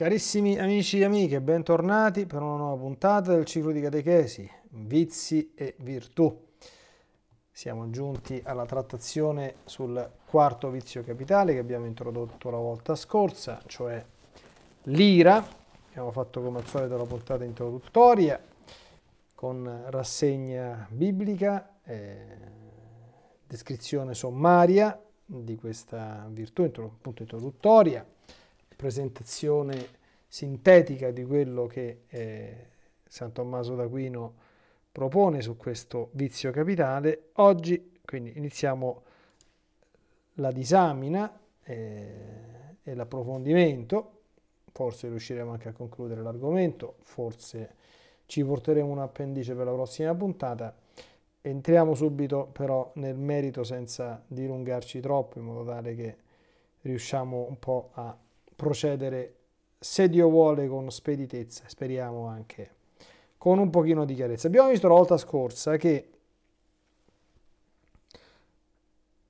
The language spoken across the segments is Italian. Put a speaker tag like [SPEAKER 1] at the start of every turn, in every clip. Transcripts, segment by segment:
[SPEAKER 1] Carissimi amici e amiche, bentornati per una nuova puntata del ciclo di catechesi, vizi e virtù. Siamo giunti alla trattazione sul quarto vizio capitale che abbiamo introdotto la volta scorsa, cioè l'ira. Abbiamo fatto come al solito la puntata introduttoria con rassegna biblica, eh, descrizione sommaria di questa virtù, appunto introduttoria presentazione sintetica di quello che eh, San Tommaso d'Aquino propone su questo vizio capitale. Oggi quindi iniziamo la disamina eh, e l'approfondimento, forse riusciremo anche a concludere l'argomento, forse ci porteremo un appendice per la prossima puntata. Entriamo subito però nel merito senza dilungarci troppo in modo tale che riusciamo un po' a procedere se Dio vuole, con speditezza, speriamo anche con un pochino di chiarezza. Abbiamo visto la volta scorsa che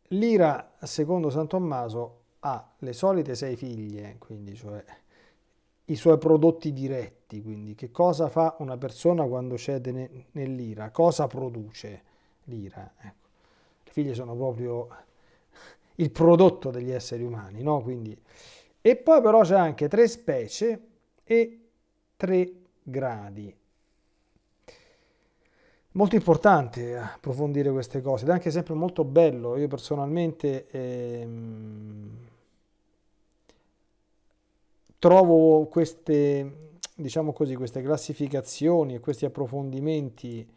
[SPEAKER 1] l'ira, secondo San Tommaso, ha le solite sei figlie, quindi cioè i suoi prodotti diretti, quindi che cosa fa una persona quando cede nell'ira, cosa produce l'ira. Ecco. Le figlie sono proprio il prodotto degli esseri umani, no? Quindi e poi però c'è anche tre specie e tre gradi. Molto importante approfondire queste cose ed è anche sempre molto bello. Io personalmente ehm, trovo queste, diciamo così, queste classificazioni e questi approfondimenti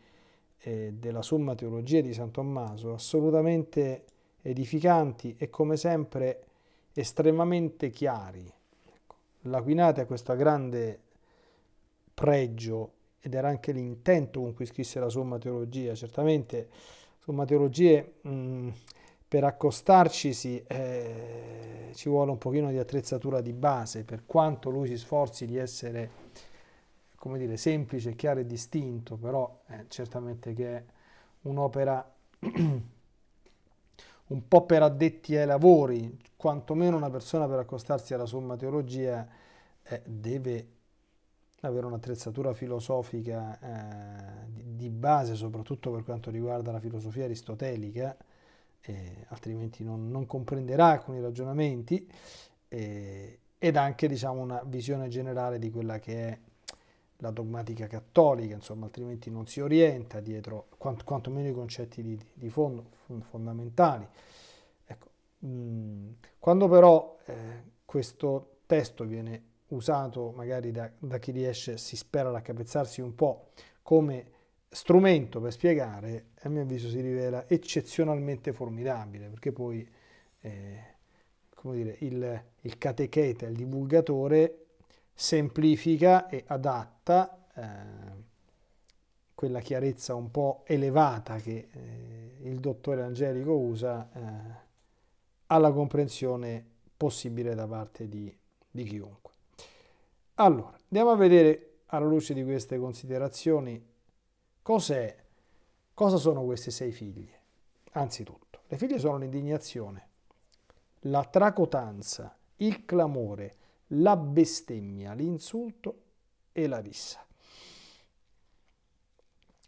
[SPEAKER 1] eh, della Summa Teologia di San Tommaso assolutamente edificanti e come sempre estremamente chiari. Ecco, L'Aquinate ha questo grande pregio ed era anche l'intento con cui scrisse la Somma Teologia. Certamente Somma Teologie mm, per accostarcisi eh, ci vuole un pochino di attrezzatura di base, per quanto lui si sforzi di essere come dire, semplice, chiaro e distinto, però eh, certamente che è un'opera un po' per addetti ai lavori, quantomeno una persona per accostarsi alla somma teologia eh, deve avere un'attrezzatura filosofica eh, di, di, base, soprattutto per quanto riguarda la filosofia aristotelica, eh, altrimenti non, non, comprenderà alcuni ragionamenti, eh, ed anche diciamo, una visione generale di quella che è la dogmatica cattolica, insomma, altrimenti non si orienta dietro quant, quantomeno i concetti di, di fondo, fondamentali. Mm. Quando però eh, questo testo viene usato magari da, da, chi riesce, si spera, ad accapezzarsi un po' come strumento per spiegare, a mio avviso si rivela eccezionalmente formidabile, perché poi eh, come dire, il, il, catecheta, il divulgatore, semplifica e adatta eh, quella chiarezza un po' elevata che eh, il dottore Angelico usa eh, alla comprensione possibile da parte di, di chiunque. Allora, andiamo a vedere alla luce di queste considerazioni cos'è, cosa sono queste sei figlie. Anzitutto, le figlie sono l'indignazione, la tracotanza, il clamore, la bestemmia, l'insulto e la rissa.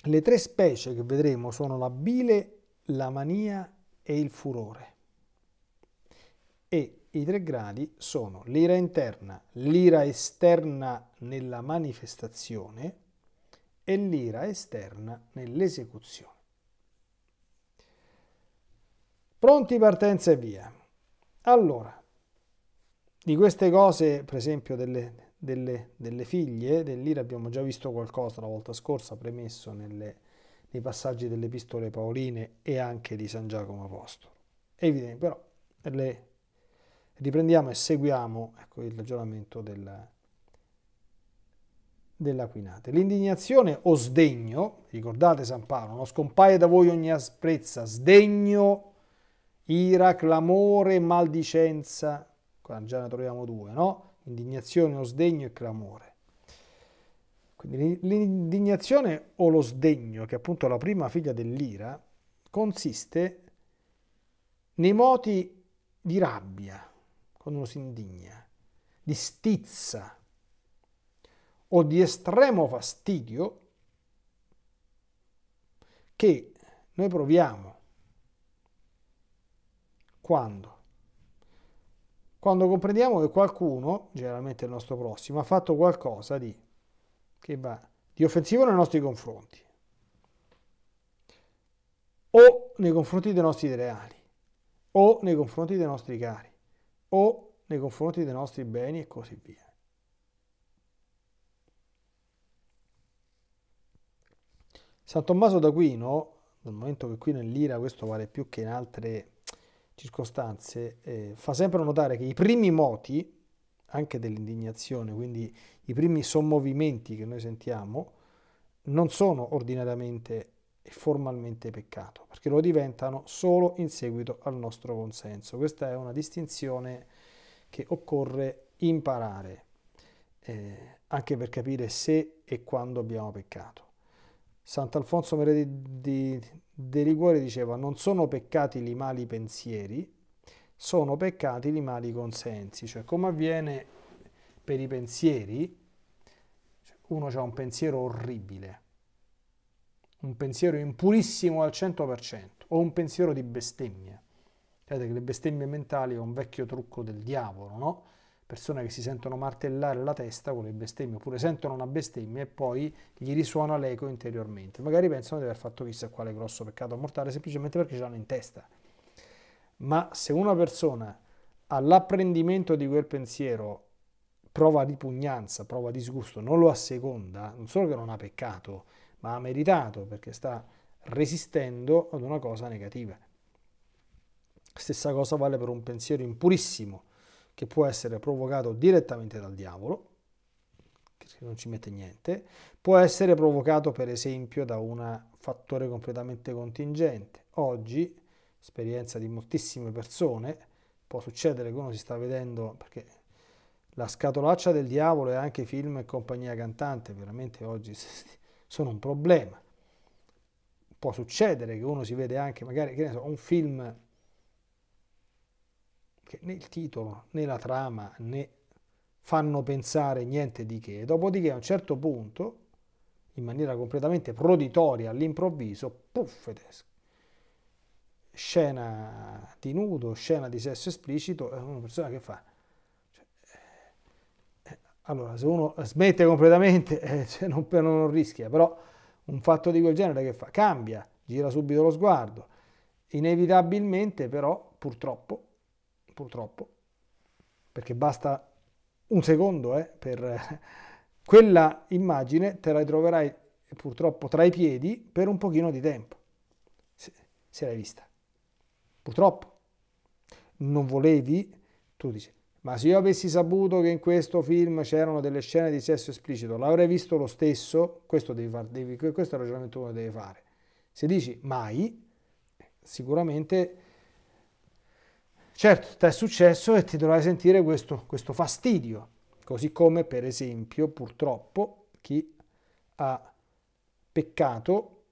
[SPEAKER 1] Le tre specie che vedremo sono la bile, la mania e il furore e i tre gradi sono l'ira interna, l'ira esterna nella manifestazione e l'ira esterna nell'esecuzione. Pronti partenza e via. Allora, di queste cose, per esempio delle, delle, delle figlie dell'ira, abbiamo già visto qualcosa la volta scorsa, premesso nelle, nei passaggi delle epistole paoline e anche di San Giacomo Apostolo. Evidente, però, le Riprendiamo e seguiamo ecco, il ragionamento del, dell'Aquinate. L'indignazione o sdegno, ricordate San Paolo, non scompaia da voi ogni asprezza, sdegno, ira, clamore, maldicenza, qua già ne troviamo due, no? Indignazione o sdegno e clamore. Quindi l'indignazione o lo sdegno, che è appunto la prima figlia dell'ira, consiste nei moti di rabbia, quando uno si indigna, di stizza o di estremo fastidio che noi proviamo quando? Quando comprendiamo che qualcuno, generalmente il nostro prossimo, ha fatto qualcosa di, va, di offensivo nei nostri confronti o nei confronti dei nostri ideali o nei confronti dei nostri cari o nei confronti dei nostri beni e così via. San Tommaso d'Aquino, dal momento che qui nell'ira questo vale più che in altre circostanze, eh, fa sempre notare che i primi moti, anche dell'indignazione, quindi i primi sommovimenti che noi sentiamo, non sono ordinariamente è formalmente peccato, perché lo diventano solo in seguito al nostro consenso. Questa è una distinzione che occorre imparare, eh, anche per capire se e quando abbiamo peccato. Sant'Alfonso Meredi di, di Liguori diceva non sono peccati i mali pensieri, sono peccati i mali consensi, cioè come avviene per i pensieri, cioè, uno ha un pensiero orribile, un pensiero impurissimo al 100% o un pensiero di bestemmia. Vedete che le bestemmie mentali è un vecchio trucco del diavolo, no? Persone che si sentono martellare la testa con le bestemmie, oppure sentono una bestemmia e poi gli risuona l'eco interiormente. Magari pensano di aver fatto chissà quale grosso peccato mortale, semplicemente perché ce l'hanno in testa. Ma se una persona all'apprendimento di quel pensiero prova ripugnanza, prova disgusto, non lo asseconda, non solo che non ha peccato, ma ha meritato perché sta resistendo ad una cosa negativa. Stessa cosa vale per un pensiero impurissimo che può essere provocato direttamente dal diavolo, che non ci mette niente, può essere provocato per esempio da un fattore completamente contingente. Oggi, esperienza di moltissime persone, può succedere che uno si sta vedendo, perché la scatolaccia del diavolo è anche film e compagnia cantante, veramente oggi sono un problema. Può succedere che uno si vede anche magari, che ne so, un film che né il titolo né la trama né fanno pensare niente di che. Dopodiché a un certo punto, in maniera completamente proditoria, all'improvviso, puff, tedesco. Scena di nudo, scena di sesso esplicito, è una persona che fa allora, se uno smette completamente, eh, cioè non, non rischia, però un fatto di quel genere che fa? Cambia, gira subito lo sguardo. Inevitabilmente però, purtroppo, purtroppo, perché basta un secondo eh, per quella immagine, te la troverai purtroppo tra i piedi per un pochino di tempo, se, se l'hai vista. Purtroppo, non volevi, tu dici, ma se io avessi saputo che in questo film c'erano delle scene di sesso esplicito, l'avrei visto lo stesso, questo, devi far, devi, questo è il ragionamento che uno deve fare. Se dici mai, sicuramente, certo, ti è successo e ti dovrai sentire questo, questo fastidio, così come per esempio, purtroppo, chi ha peccato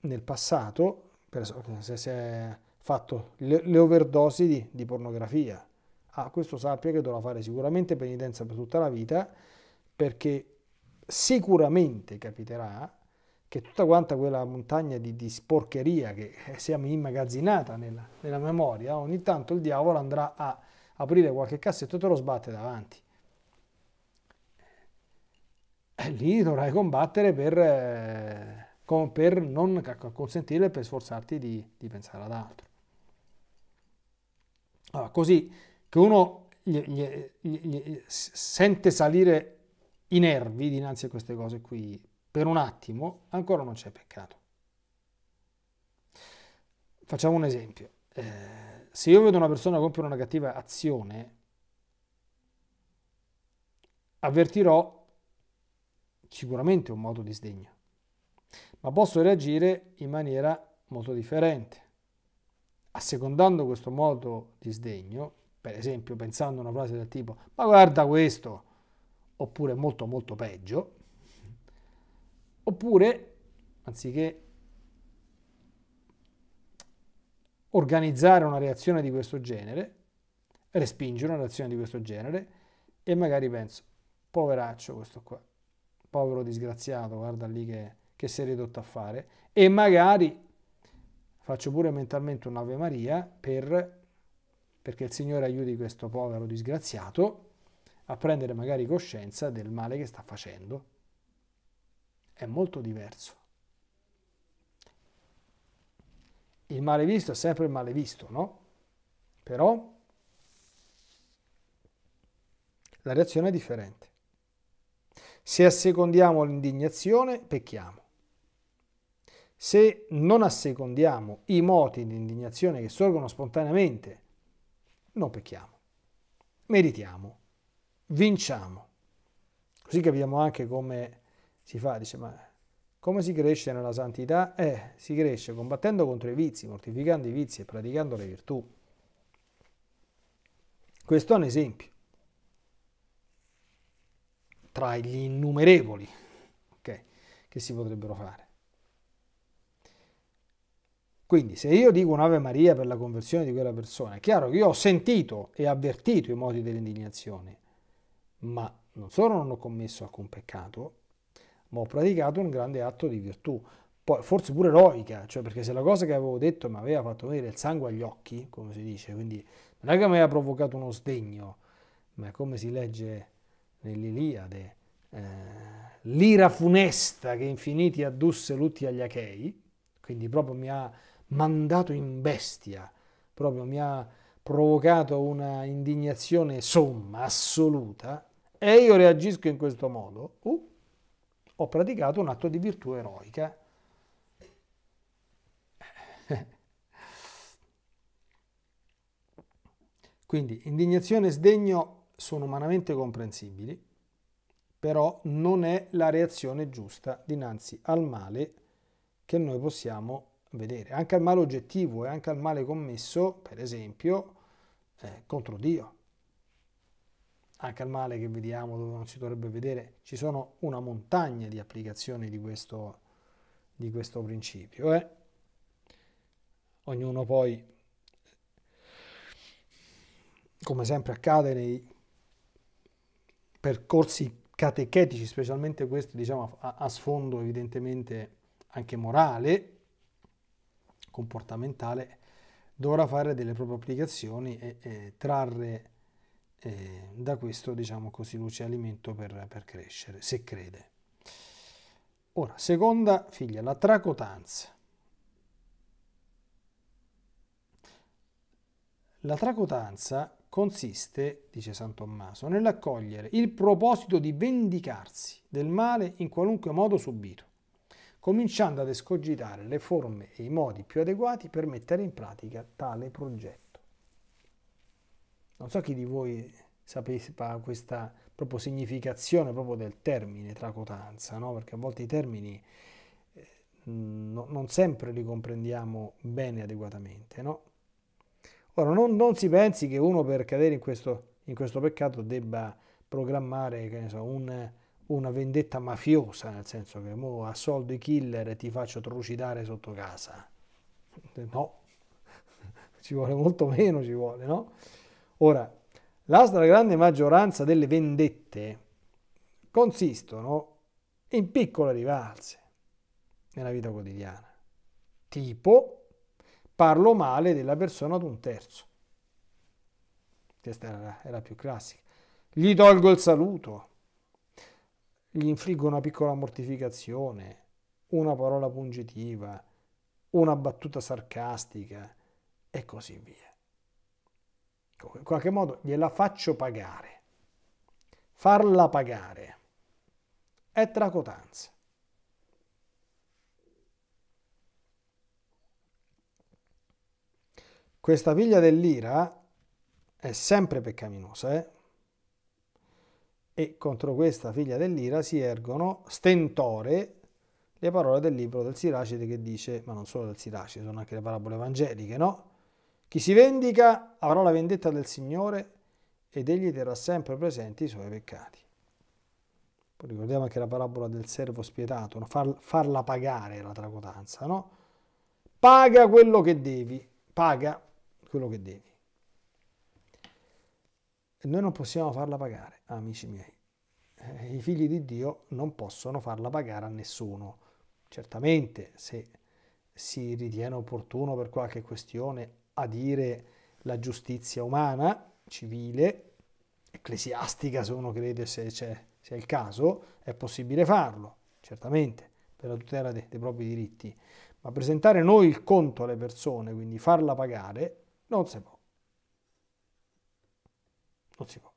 [SPEAKER 1] nel passato, per, se si è fatto le, le, overdosi di, di pornografia, ah, questo sappia che dovrà fare sicuramente penitenza per tutta la vita, perché sicuramente capiterà che tutta quanta quella montagna di, di sporcheria che eh, siamo immagazzinata nella, nella, memoria, ogni tanto il diavolo andrà a aprire qualche cassetto e te lo sbatte davanti. E lì dovrai combattere per, eh, per non consentire, per sforzarti di, di pensare ad altro. Allora, così che uno gli, gli, gli, sente salire i nervi dinanzi a queste cose qui, per un attimo ancora non c'è peccato. Facciamo un esempio. Eh, se io vedo una persona compiere una cattiva azione, avvertirò sicuramente un modo di sdegno, ma posso reagire in maniera molto differente. Assecondando questo modo di sdegno, per esempio pensando a una frase del tipo ma guarda questo, oppure molto molto peggio, oppure anziché organizzare una reazione di questo genere, respingere una reazione di questo genere e magari penso, poveraccio questo qua, povero disgraziato, guarda lì che, che si è ridotto a fare, e magari faccio pure mentalmente un'Ave Maria per perché il Signore aiuti questo povero disgraziato a prendere magari coscienza del male che sta facendo. È molto diverso. Il male visto è sempre il male visto, no? Però la reazione è differente. Se assecondiamo l'indignazione, pecchiamo. Se non assecondiamo i moti di indignazione che sorgono spontaneamente non pecchiamo, meritiamo, vinciamo. Così capiamo anche come si fa, dice, ma come si cresce nella santità? Eh, si cresce combattendo contro i vizi, mortificando i vizi e praticando le virtù. Questo è un esempio tra gli innumerevoli okay, che si potrebbero fare. Quindi se io dico un'Ave Maria per la conversione di quella persona, è chiaro che io ho sentito e avvertito i modi dell'indignazione, ma non solo non ho commesso alcun peccato, ma ho praticato un grande atto di virtù, poi, forse pure eroica, cioè perché se la cosa che avevo detto mi aveva fatto venire il sangue agli occhi, come si dice, quindi non è che mi aveva provocato uno sdegno, ma è come si legge nell'Iliade, eh, l'ira funesta che infiniti addusse lutti agli Achei, quindi proprio mi ha mandato in bestia, proprio mi ha provocato una indignazione somma, assoluta, e io reagisco in questo modo, uh, ho praticato un atto di virtù eroica. Quindi indignazione e sdegno sono umanamente comprensibili, però non è la reazione giusta dinanzi al male che noi possiamo vedere. Anche al male oggettivo e anche al male commesso, per esempio, eh, contro Dio. Anche al male che vediamo dove non si dovrebbe vedere, ci sono una montagna di applicazioni di questo, di questo principio. Eh? Ognuno poi, come sempre accade nei percorsi catechetici, specialmente questi diciamo a, a sfondo evidentemente anche morale, comportamentale dovrà fare delle proprie applicazioni e, e trarre eh, da questo, diciamo così, luce e alimento per, per crescere, se crede. Ora, seconda figlia, la tracotanza. La tracotanza consiste, dice San Tommaso, nell'accogliere il proposito di vendicarsi del male in qualunque modo subito cominciando ad escogitare le forme e i modi più adeguati per mettere in pratica tale progetto. Non so chi di voi sapeva questa proprio significazione proprio del termine tracotanza, no? perché a volte i termini eh, non sempre li comprendiamo bene adeguatamente. No? Ora, non, non, si pensi che uno per cadere in questo, in questo peccato debba programmare so, un, una vendetta mafiosa, nel senso che mo assoldo i killer e ti faccio trucidare sotto casa. No, ci vuole molto meno, ci vuole, no? Ora, la stragrande maggioranza delle vendette consistono in piccole rivalse nella vita quotidiana. Tipo, parlo male della persona ad un terzo. Questa era, la più classica. Gli tolgo il saluto gli infliggo una piccola mortificazione, una parola pungitiva, una battuta sarcastica e così via. In qualche modo gliela faccio pagare. Farla pagare è tracotanza. Questa viglia dell'ira è sempre peccaminosa, eh? e contro questa figlia dell'ira si ergono stentore le parole del libro del Siracide che dice, ma non solo del Siracide, sono anche le parabole evangeliche, no? Chi si vendica avrà la vendetta del Signore ed egli terrà sempre presenti i suoi peccati. Poi ricordiamo anche la parabola del servo spietato, no? Far, farla pagare la tracotanza, no? Paga quello che devi, paga quello che devi. Noi non possiamo farla pagare, amici miei. Eh, I figli di Dio non possono farla pagare a nessuno. Certamente se si ritiene opportuno per qualche questione adire la giustizia umana, civile, ecclesiastica se uno crede se, se è il caso, è possibile farlo, certamente, per la tutela dei, dei propri diritti. Ma presentare noi il conto alle persone, quindi farla pagare, non si può. Non si può.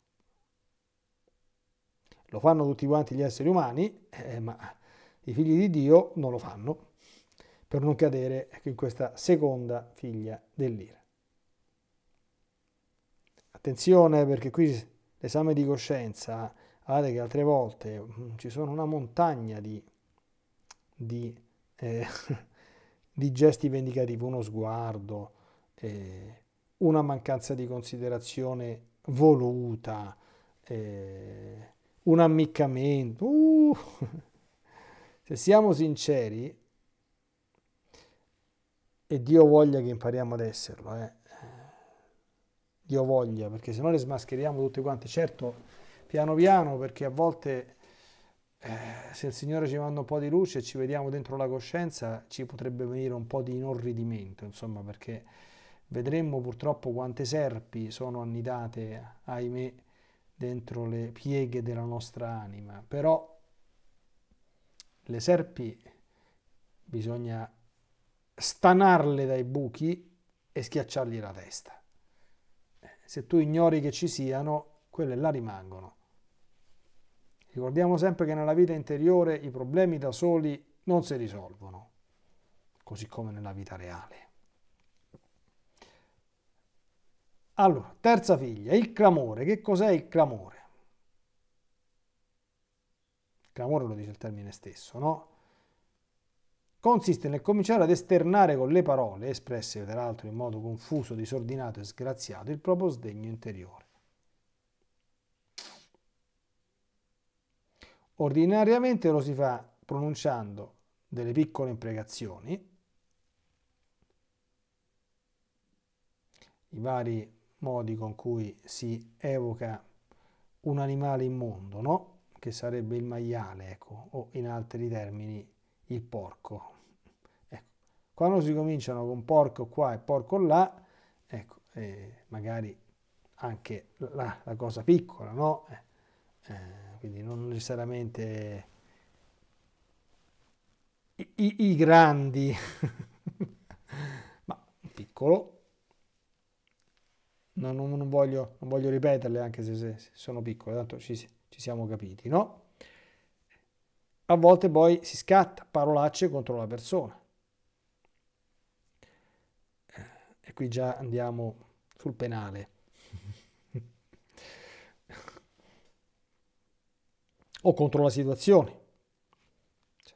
[SPEAKER 1] Lo fanno tutti quanti gli esseri umani, eh, ma i figli di Dio non lo fanno per non cadere in questa seconda figlia dell'ira. Attenzione perché qui l'esame di coscienza, guardate che altre volte mh, mm, ci sono una montagna di, di, eh, di gesti vendicativi, uno sguardo, eh, una mancanza di considerazione voluta, eh, un ammiccamento. Uh. Se siamo sinceri, e Dio voglia che impariamo ad esserlo, eh. Dio voglia, perché se no le smascheriamo tutte quante, certo, piano piano, perché a volte eh, se il Signore ci manda un po' di luce e ci vediamo dentro la coscienza, ci potrebbe venire un po' di inorridimento, insomma, perché Vedremmo purtroppo quante serpi sono annidate, ahimè, dentro le pieghe della nostra anima. Però le serpi bisogna stanarle dai buchi e schiacciargli la testa. Eh, se tu ignori che ci siano, quelle là rimangono. Ricordiamo sempre che nella vita interiore i problemi da soli non si risolvono, così come nella vita reale. Allora, terza figlia, il clamore. Che cos'è il clamore? Il clamore lo dice il termine stesso, no? Consiste nel cominciare ad esternare con le parole, espresse tra l'altro in modo confuso, disordinato e sgraziato, il proprio sdegno interiore. Ordinariamente lo si fa pronunciando delle piccole imprecazioni, i vari modi con cui si evoca un animale immondo, no? che sarebbe il maiale, ecco, o in altri termini il porco. Ecco. Quando si cominciano con porco qua e porco là, ecco, eh, magari anche la, la cosa piccola, no? Eh, eh quindi non necessariamente i, i, i grandi, ma piccolo, non, non, voglio, non, voglio, ripeterle anche se, se, se sono piccole, tanto ci, ci, siamo capiti, no? A volte poi si scatta parolacce contro la persona. E qui già andiamo sul penale. o contro la situazione. Cioè,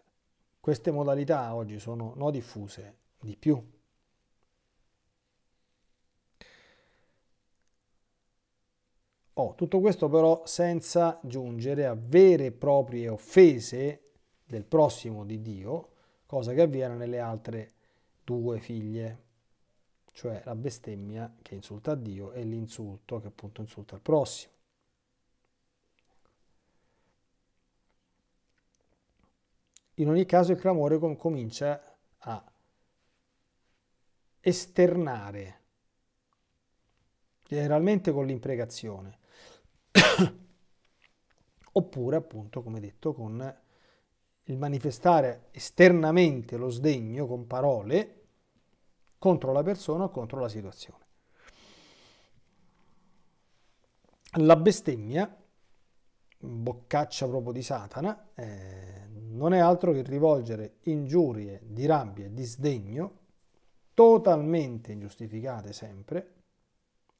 [SPEAKER 1] queste modalità oggi sono no diffuse di più. Oh, tutto questo però senza giungere a vere e proprie offese del prossimo di Dio, cosa che avviene nelle altre due figlie, cioè la bestemmia che insulta Dio e l'insulto che appunto insulta il prossimo. In ogni caso il clamore comincia a esternare, generalmente con l'imprecazione, oppure appunto, come detto, con il manifestare esternamente lo sdegno con parole contro la persona o contro la situazione. La bestemmia, boccaccia proprio di Satana, eh, non è altro che rivolgere ingiurie di rabbia e di sdegno, totalmente ingiustificate sempre,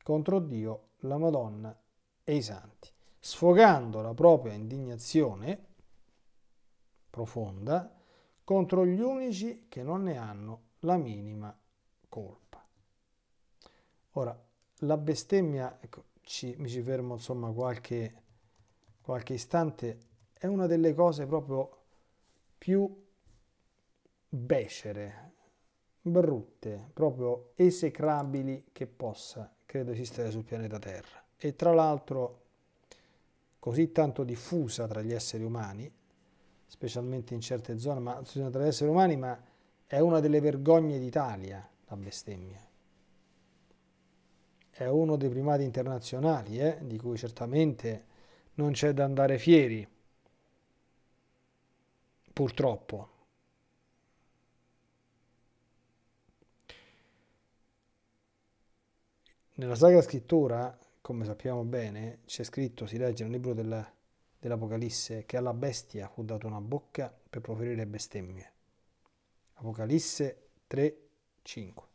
[SPEAKER 1] contro Dio, la Madonna e i santi, sfogando la propria indignazione profonda contro gli unici che non ne hanno la minima colpa. Ora, la bestemmia, ecco, ci, mi ci fermo insomma qualche, qualche istante, è una delle cose proprio più becere, brutte, proprio esecrabili che possa, credo, esistere sul pianeta Terra e tra l'altro così tanto diffusa tra gli esseri umani, specialmente in certe zone, ma tra gli esseri umani, ma è una delle vergogne d'Italia la bestemmia. È uno dei primati internazionali, eh, di cui certamente non c'è da andare fieri, purtroppo. Nella Sacra Scrittura come sappiamo bene, c'è scritto, si legge nel libro della, dell'Apocalisse, che alla bestia fu data una bocca per proferire bestemmie. Apocalisse 3, 5.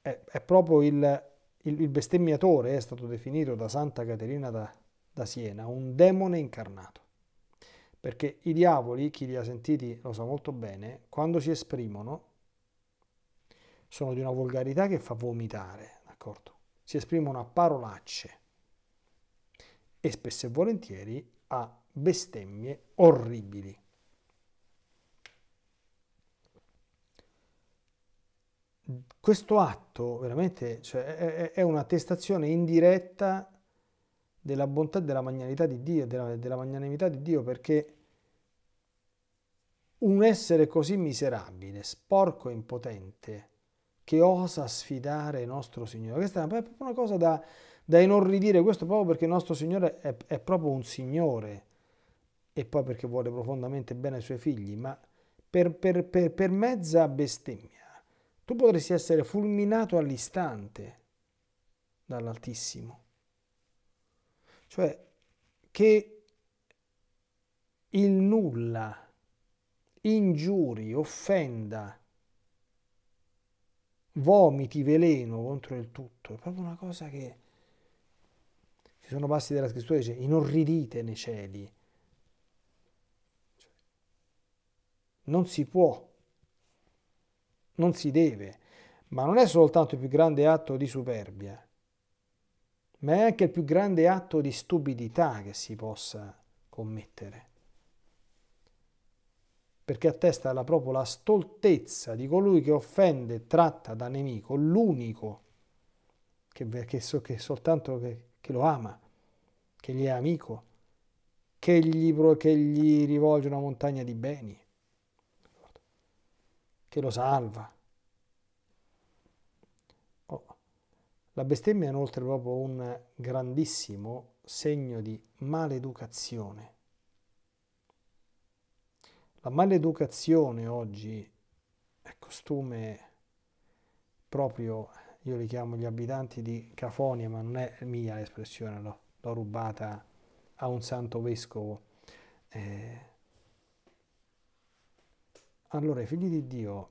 [SPEAKER 1] È, è proprio il, il, il, bestemmiatore, è stato definito da Santa Caterina da, da Siena, un demone incarnato. Perché i diavoli, chi li ha sentiti lo sa molto bene, quando si esprimono sono di una volgarità che fa vomitare, d'accordo? si esprimono a parolacce e spesso e volentieri a bestemmie orribili. Questo atto veramente cioè, è, un'attestazione indiretta della bontà e della magnanimità di Dio, della, della magnanimità di Dio perché un essere così miserabile, sporco e impotente, che osa sfidare il nostro Signore. Questa è una, una cosa da, da inorridire, questo proprio perché il nostro Signore è, è proprio un Signore e poi perché vuole profondamente bene ai suoi figli, ma per, per, per, per mezza bestemmia tu potresti essere fulminato all'istante dall'Altissimo. Cioè che il nulla ingiuri, offenda, vomiti veleno contro il tutto. È proprio una cosa che... Ci sono passi della scrittura che dice inorridite nei cieli. Cioè, non si può, non si deve, ma non è soltanto il più grande atto di superbia, ma è anche il più grande atto di stupidità che si possa commettere perché attesta la, proprio la stoltezza di colui che offende, tratta da nemico l'unico che, che, che soltanto che, che, lo ama, che gli è amico, che gli, che gli rivolge una montagna di beni, che lo salva. Oh. La bestemmia è inoltre proprio un grandissimo segno di maleducazione la maleducazione oggi è costume proprio, io li chiamo gli abitanti di Cafonia, ma non è mia l'espressione, l'ho, l'ho rubata a un santo vescovo. Eh, allora i figli di Dio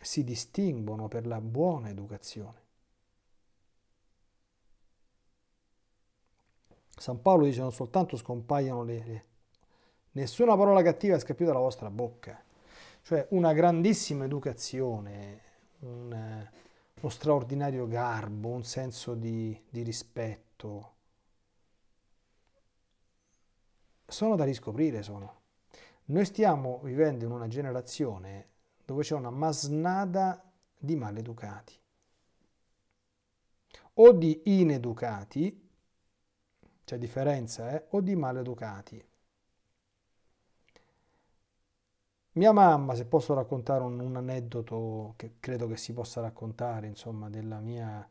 [SPEAKER 1] si distinguono per la buona educazione. San Paolo dice non soltanto scompaiono le, le Nessuna parola cattiva è scappata dalla vostra bocca. Cioè una grandissima educazione, un, eh, uno straordinario garbo, un senso di, di rispetto. Sono da riscoprire, sono. Noi stiamo vivendo in una generazione dove c'è una masnada di maleducati o di ineducati, c'è differenza, eh? o di maleducati. Mia mamma, se posso raccontare un, un, aneddoto che credo che si possa raccontare, insomma, della mia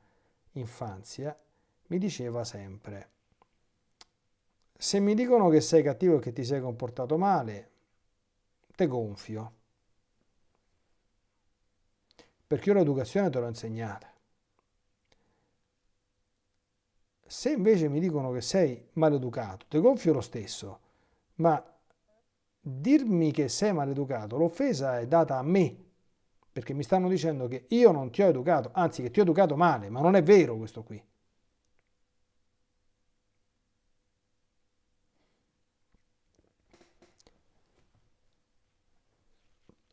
[SPEAKER 1] infanzia, mi diceva sempre, se mi dicono che sei cattivo e che ti sei comportato male, te gonfio. Perché io l'educazione te l'ho insegnata. Se invece mi dicono che sei maleducato, te gonfio lo stesso, ma dirmi che sei maleducato, l'offesa è data a me, perché mi stanno dicendo che io non ti ho educato, anzi che ti ho educato male, ma non è vero questo qui.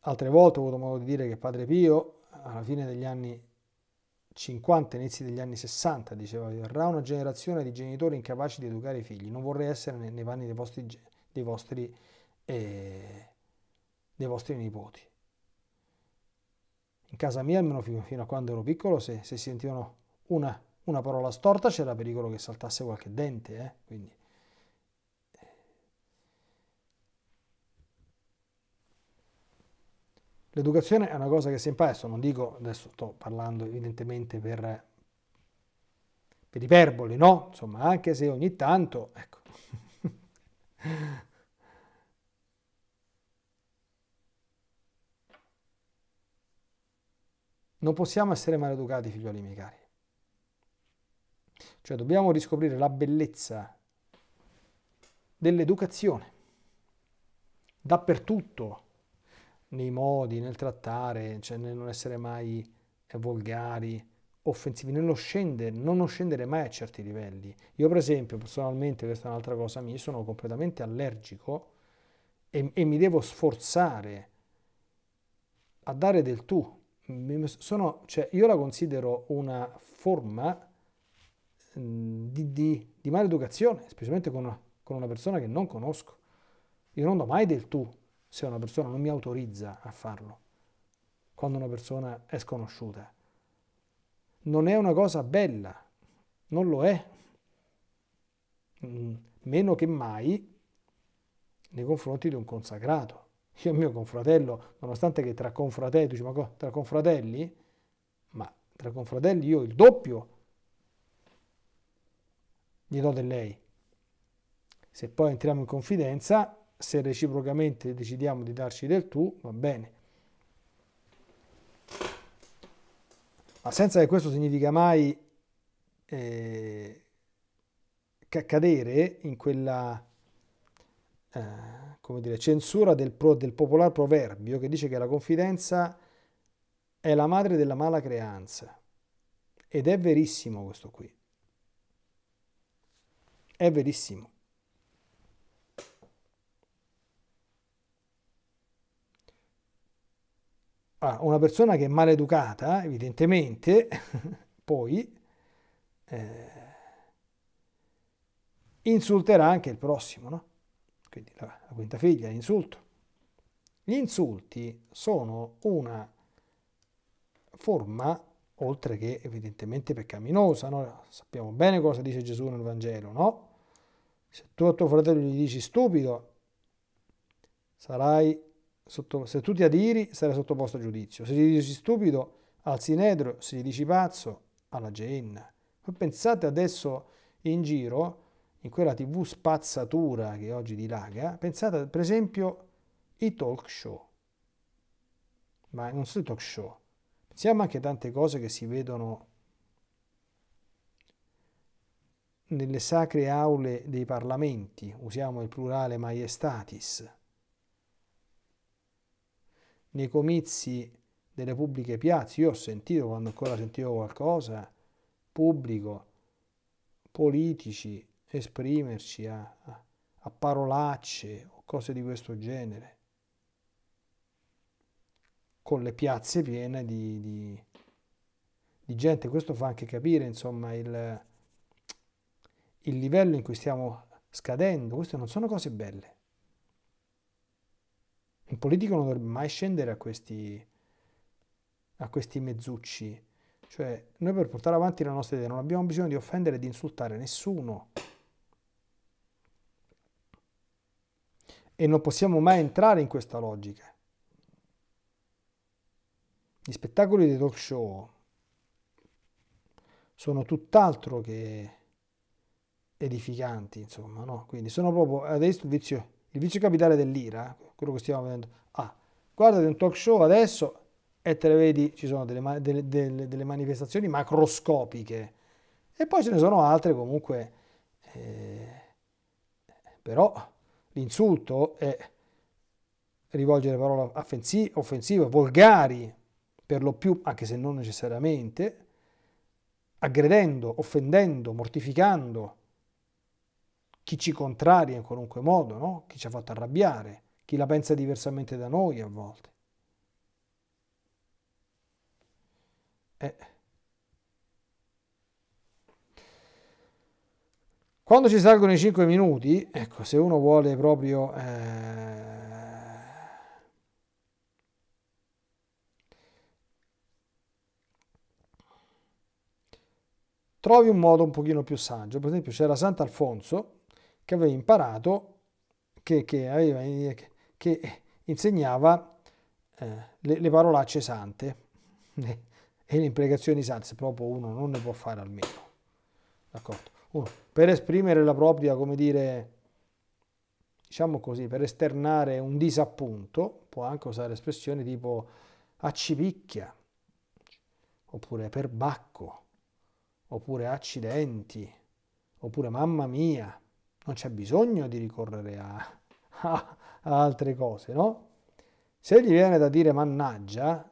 [SPEAKER 1] Altre volte ho avuto modo di dire che Padre Pio, alla fine degli anni 50, inizi degli anni 60, diceva, verrà una generazione di genitori incapaci di educare i figli, non vorrei essere nei, panni dei vostri, dei vostri e dei vostri nipoti. In casa mia, almeno fino a quando ero piccolo, se, se sentivano una, una, parola storta c'era pericolo che saltasse qualche dente. Eh? Quindi, L'educazione è una cosa che si impara, adesso non dico, adesso sto parlando evidentemente per, per iperboli, no? Insomma, anche se ogni tanto, ecco. Non possiamo essere maleducati, figlioli miei cari. Cioè dobbiamo riscoprire la bellezza dell'educazione. Dappertutto, nei modi, nel trattare, cioè nel non essere mai eh, volgari, offensivi, nello scendere, non scendere mai a certi livelli. Io per esempio, personalmente, questa è un'altra cosa mia, sono completamente allergico e, e mi devo sforzare a dare del tu sono, cioè, io la considero una forma mhmm, di, di, di maleducazione, specialmente con, con una persona che non conosco. Io non do mai del tu se una persona non mi autorizza a farlo, quando una persona è sconosciuta. Non è una cosa bella, non lo è. Mhmm, meno che mai nei confronti di un consacrato. Io e mio confratello, nonostante che tra confratelli, tu dici, ma tra confratelli? Ma tra confratelli io il doppio gli do del lei. Se poi entriamo in confidenza, se reciprocamente decidiamo di darci del tu, va bene. Ma senza che questo significa mai eh, cadere in quella... Eh, come dire, censura del, pro, del popolare proverbio che dice che la confidenza è la madre della mala creanza. Ed è verissimo questo qui. È verissimo. Ah, una persona che è maleducata, evidentemente, poi eh, insulterà anche il prossimo, no? quindi la, la quinta figlia, l'insulto. Gli insulti sono una forma, oltre che evidentemente peccaminosa, no? sappiamo bene cosa dice Gesù nel Vangelo, no? Se tu a tuo fratello gli dici stupido, sarai sotto, se tu ti adiri, sarai sottoposto a giudizio. Se gli dici stupido, al sinedro, se gli dici pazzo, alla genna. pensate adesso in giro in quella tv spazzatura che oggi dilaga, pensate per esempio ai talk show, ma non solo i talk show, pensiamo anche a tante cose che si vedono nelle sacre aule dei parlamenti, usiamo il plurale maiestatis, nei comizi delle pubbliche piazze, io ho sentito quando ancora sentivo qualcosa, pubblico, politici, esprimerci a, a, parolacce o cose di questo genere, con le piazze piene di, di, di gente. Questo fa anche capire insomma, il, il livello in cui stiamo scadendo. Queste non sono cose belle. Un politico non dovrebbe mai scendere a questi, a questi mezzucci. Cioè, noi per portare avanti le nostre idee non abbiamo bisogno di offendere e di insultare nessuno. e non possiamo mai entrare in questa logica. Gli spettacoli dei talk show sono tutt'altro che edificanti, insomma, no? Quindi sono proprio adesso il vizio, il vizio capitale dell'ira, quello che stiamo vedendo. Ah, guardate un talk show adesso e te le vedi, ci sono delle, delle, delle, delle manifestazioni macroscopiche e poi ce ne sono altre comunque, eh, però l'insulto è rivolgere parole offensive, volgari, per lo più, anche se non necessariamente, aggredendo, offendendo, mortificando chi ci contraria in qualunque modo, no? chi ci ha fatto arrabbiare, chi la pensa diversamente da noi a volte. Eh. Quando ci salgono i 5 minuti, ecco, se uno vuole proprio... Eh, trovi un modo un pochino più saggio. Per esempio c'era Sant'Alfonso che aveva imparato, che, che, aveva, eh, che, che insegnava eh, le, le, parolacce sante e le imprecazioni sante, se proprio uno non ne può fare almeno. D'accordo? per esprimere la propria, come dire, diciamo così, per esternare un disappunto, può anche usare espressioni tipo accipicchia, oppure perbacco, oppure accidenti, oppure mamma mia, non c'è bisogno di ricorrere a, a, a, altre cose, no? Se gli viene da dire mannaggia,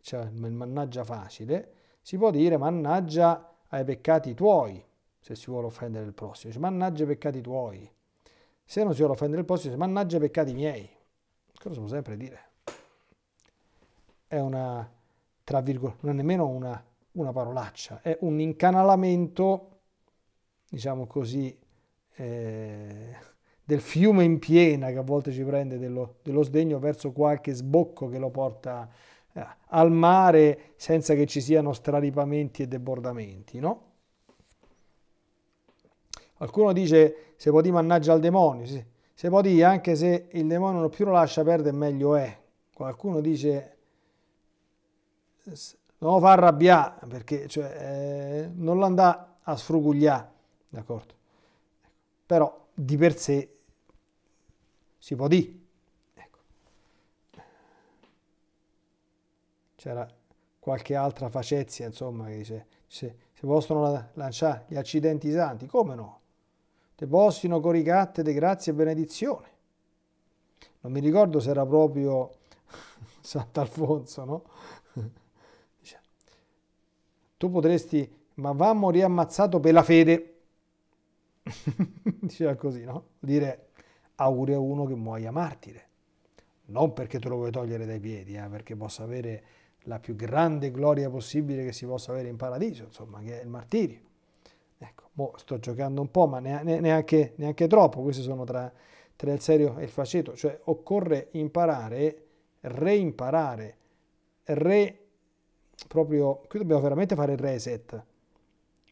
[SPEAKER 1] cioè il mannaggia facile, si può dire mannaggia ai peccati tuoi, se si vuole offendere il prossimo, dice mannaggia i peccati tuoi. Se non si vuole offendere il prossimo, dice mannaggia i peccati miei. Cosa possiamo sempre dire? È una, tra virgolette, non è nemmeno una, una parolaccia, è un incanalamento, diciamo così, eh, del fiume in piena che a volte ci prende dello, dello sdegno verso qualche sbocco che lo porta eh, al mare senza che ci siano straripamenti e debordamenti, no? Qualcuno dice se può dire mannaggia al demonio, sì. se può dire anche se il demonio non più lo lascia perdere meglio è. Qualcuno dice non lo fa arrabbiare perché cioè, eh, non lo andrà a sfrugugliare, d'accordo? Però di per sé si può dire. Ecco. C'era qualche altra facezia, insomma, che dice se, se possono lanciare gli accidenti santi, come no? te possino coricatte di grazia e benedizione. Non mi ricordo se era proprio Sant'Alfonso, no? tu potresti, ma va a ammazzato per la fede. Diceva così, no? Dire auguri a uno che muoia martire. Non perché te lo vuoi togliere dai piedi, eh, perché possa avere la più grande gloria possibile che si possa avere in paradiso, insomma, che è il martirio. Ecco, boh, sto giocando un po', ma neanche, neanche troppo, questi sono tra, tra il serio e il faceto, cioè occorre imparare, reimparare, re proprio, qui dobbiamo veramente fare il reset,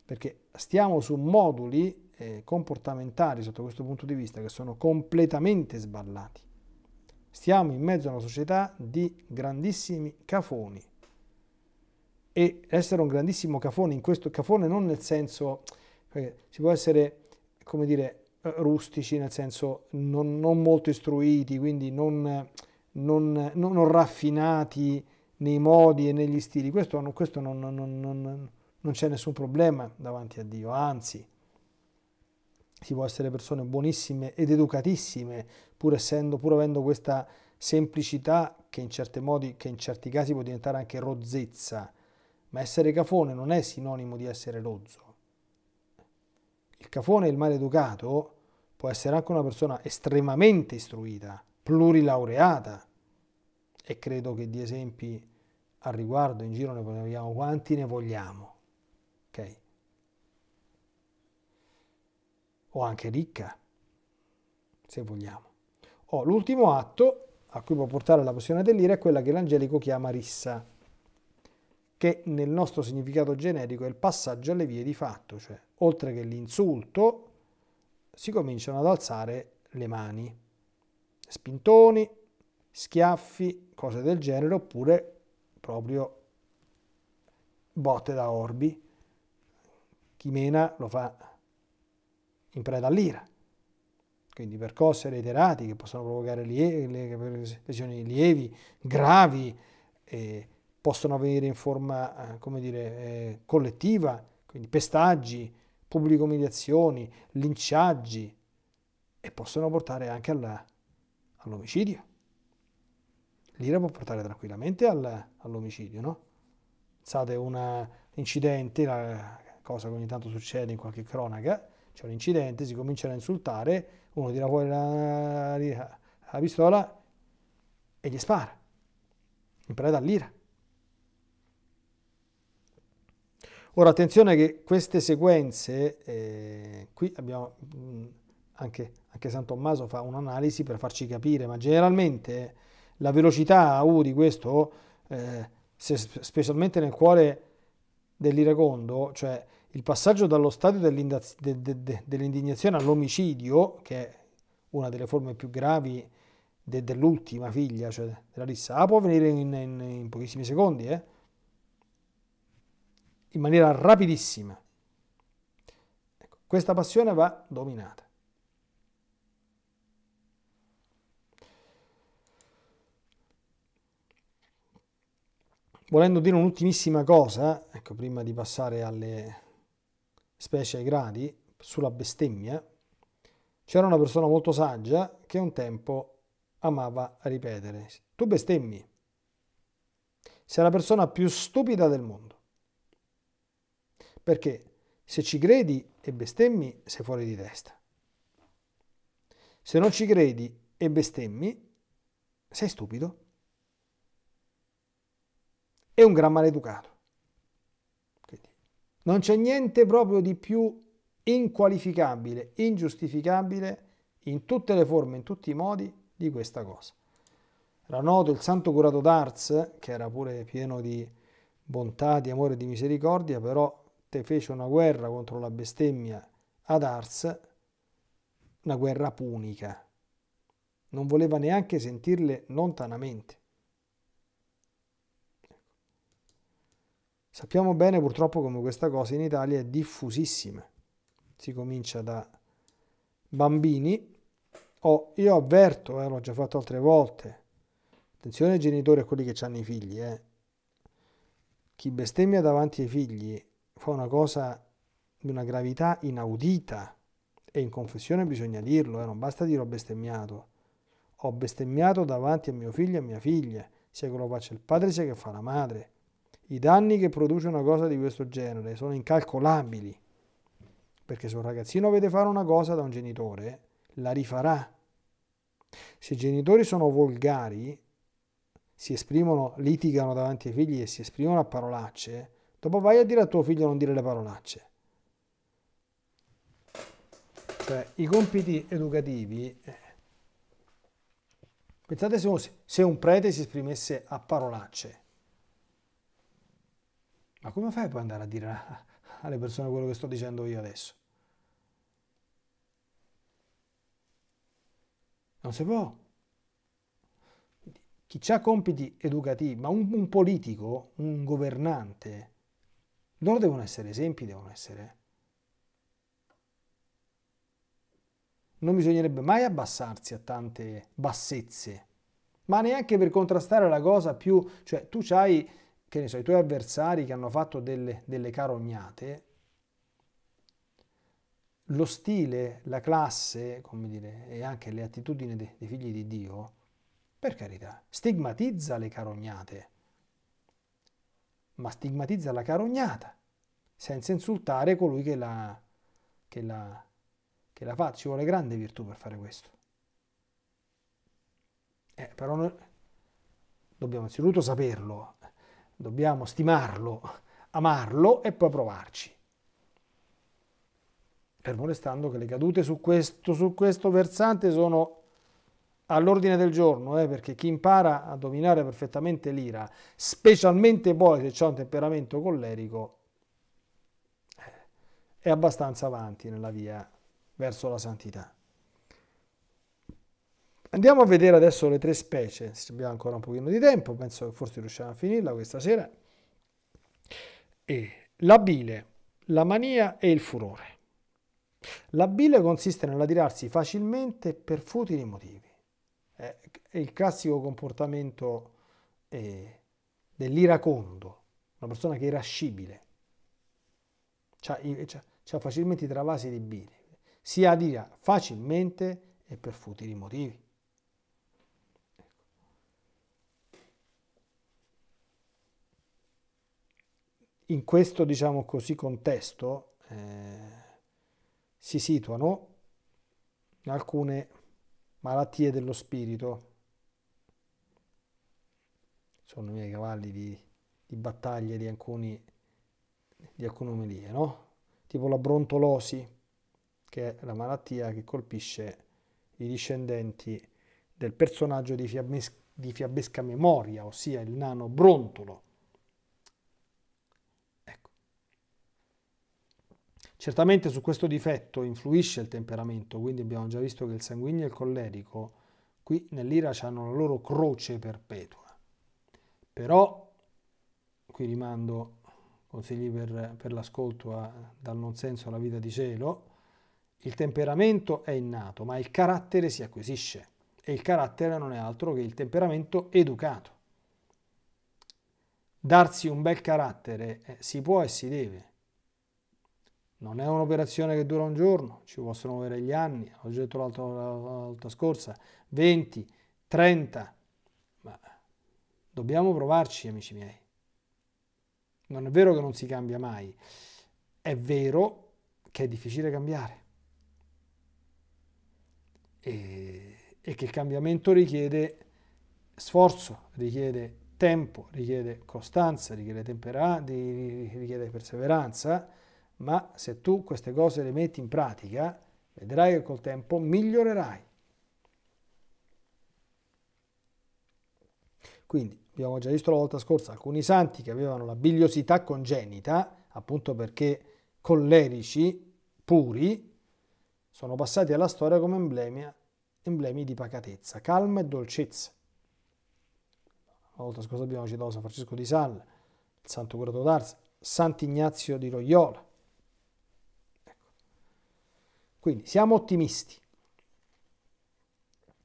[SPEAKER 1] perché stiamo su moduli eh, comportamentali sotto questo punto di vista che sono completamente sballati. Stiamo in mezzo a una società di grandissimi cafoni e essere un grandissimo cafone in questo cafone non nel senso si può essere, come dire, rustici, nel senso non, non molto istruiti, quindi non, non, non, raffinati nei modi e negli stili. Questo, questo non c'è nessun problema davanti a Dio, anzi, si può essere persone buonissime ed educatissime, pur, essendo, pur avendo questa semplicità che in, modi, che in certi casi può diventare anche rozzezza, ma essere cafone non è sinonimo di essere rozzo. Il cafone e il maleducato può essere anche una persona estremamente istruita, plurilaureata, e credo che di esempi al riguardo in giro ne abbiamo quanti ne vogliamo, ok? O anche ricca, se vogliamo. Oh, l'ultimo atto a cui può portare la passione dell'ira è quella che l'angelico chiama rissa che nel nostro significato generico è il passaggio alle vie di fatto, cioè oltre che l'insulto si cominciano ad alzare le mani, spintoni, schiaffi, cose del genere, oppure proprio botte da orbi. Chimena lo fa in preda all'ira. Quindi percosse reiterati che possono provocare lievi, lesioni lievi, gravi, eh, possono avvenire in forma eh, come dire, eh, collettiva, quindi pestaggi, pubbliche umiliazioni, linciaggi e possono portare anche alla, all'omicidio. L'ira può portare tranquillamente alla, all'omicidio, no? Pensate un incidente, la cosa che ogni tanto succede in qualche cronaca, c'è un incidente, si cominciano a insultare, uno tira fuori la, la pistola e gli spara. In preda all'ira. Ora attenzione che queste sequenze, eh, qui abbiamo mh, mm, anche, anche San Tommaso fa un'analisi per farci capire, ma generalmente la velocità U di questo, eh, se, specialmente nel cuore dell'iracondo, cioè il passaggio dallo stadio dell'indignazione all'omicidio, che è una delle forme più gravi de, dell'ultima figlia, cioè della rissa, ah, può avvenire in, in, in pochissimi secondi, eh? in maniera rapidissima. Ecco, questa passione va dominata. Volendo dire un'ultimissima cosa, ecco, prima di passare alle specie ai gradi, sulla bestemmia, c'era una persona molto saggia che un tempo amava ripetere, tu bestemmi, sei la persona più stupida del mondo perché se ci credi e bestemmi sei fuori di testa. Se non ci credi e bestemmi, sei stupido e un gran maleducato. Quindi, non c'è niente proprio di più inqualificabile, ingiustificabile in tutte le forme, in tutti i modi di questa cosa. Era noto il santo curato d'Ars, che era pure pieno di bontà, di amore e di misericordia, però Marte fece una guerra contro la bestemmia ad Ars, una guerra punica. Non voleva neanche sentirle lontanamente. Sappiamo bene purtroppo come questa cosa in Italia è diffusissima. Si comincia da bambini. Oh, io avverto, eh, l'ho già fatto altre volte, attenzione ai genitori e a quelli che hanno i figli, eh. chi bestemmia davanti ai figli fa una cosa di una gravità inaudita e in confessione bisogna dirlo, eh, non basta dire ho bestemmiato. Ho bestemmiato davanti a mio figlio e a mia figlia, sia che lo faccia il padre sia che fa la madre. I danni che produce una cosa di questo genere sono incalcolabili, perché se un ragazzino vede fare una cosa da un genitore, la rifarà. Se i genitori sono volgari, si esprimono, litigano davanti ai figli e si esprimono a parolacce, Dopo vai a dire a tuo figlio non dire le parolacce. Cioè, i compiti educativi... Eh, pensate se, se un prete si esprimesse a parolacce. Ma come fai poi andare a dire alle persone quello che sto dicendo io adesso? Non si può. Chi ha compiti educativi, ma un, un politico, un governante, loro devono essere esempi, devono essere. Non bisognerebbe mai abbassarsi a tante bassezze, ma neanche per contrastare la cosa più... Cioè, tu hai, che ne so, i tuoi avversari che hanno fatto delle, delle carognate, lo stile, la classe, come dire, e anche le attitudini dei, dei figli di Dio, per carità, stigmatizza le carognate ma stigmatizza la carognata senza insultare colui che la, che la, che la fa. Ci vuole grande virtù per fare questo. Eh, però noi dobbiamo innanzitutto saperlo, dobbiamo stimarlo, amarlo e poi provarci. Fermo restando che le cadute su questo, su questo versante sono all'ordine del giorno, eh, perché chi impara a dominare perfettamente l'ira, specialmente poi se ha un temperamento collerico, eh, è abbastanza avanti nella via verso la santità. Andiamo a vedere adesso le tre specie, se abbiamo ancora un pochino di tempo, penso che forse riusciamo a finirla questa sera. E la bile, la mania e il furore. La bile consiste nell'adirarsi facilmente per futili motivi è eh, il classico comportamento eh, dell'iracondo, una persona che è irascibile, ha facilmente i travasi di bile, si adira facilmente e per futili motivi. In questo, diciamo così, contesto eh, si situano alcune malattie dello spirito. Sono i miei cavalli di, di battaglia di, alcuni, di alcune omelie, no? Tipo la brontolosi, che è la malattia che colpisce i discendenti del personaggio di, fiabes- di fiabesca memoria, ossia il nano brontolo Certamente su questo difetto influisce il temperamento, quindi abbiamo già visto che il sanguigno e il collerico qui nell'ira hanno la loro croce perpetua. Però, qui rimando consigli per, per l'ascolto dal non senso alla vita di cielo, il temperamento è innato, ma il carattere si acquisisce e il carattere non è altro che il temperamento educato. Darsi un bel carattere eh, si può e si deve, non è un'operazione che dura un giorno, ci possono avere gli anni, ho detto l'altra volta scorsa, 20, 30, ma dobbiamo provarci amici miei. Non è vero che non si cambia mai, è vero che è difficile cambiare e, e che il cambiamento richiede sforzo, richiede tempo, richiede costanza, richiede, richiede perseveranza ma se tu queste cose le metti in pratica, vedrai che col tempo migliorerai. Quindi abbiamo già visto la volta scorsa alcuni santi che avevano la biliosità congenita, appunto perché collerici puri, sono passati alla storia come emblemi, emblemi di pacatezza, calma e dolcezza. La volta scorsa abbiamo citato San Francesco di Sal, il Santo Curato d'Arsa, Sant'Ignazio di Loyola, quindi siamo ottimisti.